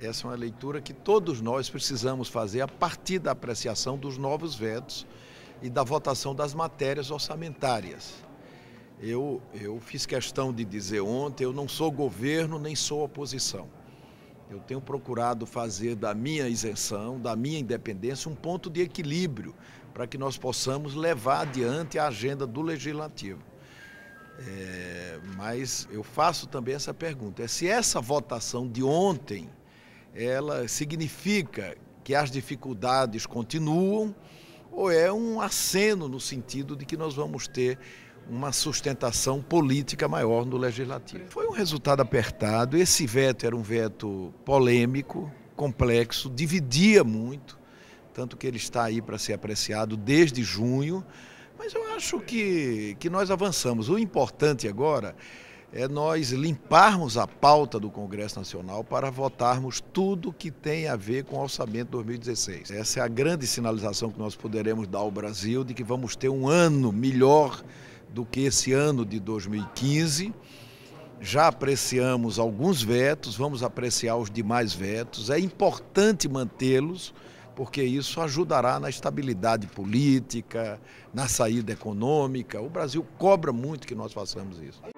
Essa é uma leitura que todos nós precisamos fazer a partir da apreciação dos novos vetos e da votação das matérias orçamentárias. Eu, eu fiz questão de dizer ontem: eu não sou governo nem sou oposição. Eu tenho procurado fazer da minha isenção, da minha independência, um ponto de equilíbrio para que nós possamos levar adiante a agenda do legislativo. É, mas eu faço também essa pergunta: é se essa votação de ontem ela significa que as dificuldades continuam ou é um aceno no sentido de que nós vamos ter uma sustentação política maior no legislativo. Foi um resultado apertado. Esse veto era um veto polêmico, complexo, dividia muito, tanto que ele está aí para ser apreciado desde junho. Mas eu acho que, que nós avançamos. O importante agora é nós limparmos a pauta do Congresso Nacional para votarmos tudo que tem a ver com o orçamento 2016. Essa é a grande sinalização que nós poderemos dar ao Brasil de que vamos ter um ano melhor do que esse ano de 2015. Já apreciamos alguns vetos, vamos apreciar os demais vetos. É importante mantê-los porque isso ajudará na estabilidade política, na saída econômica. O Brasil cobra muito que nós façamos isso.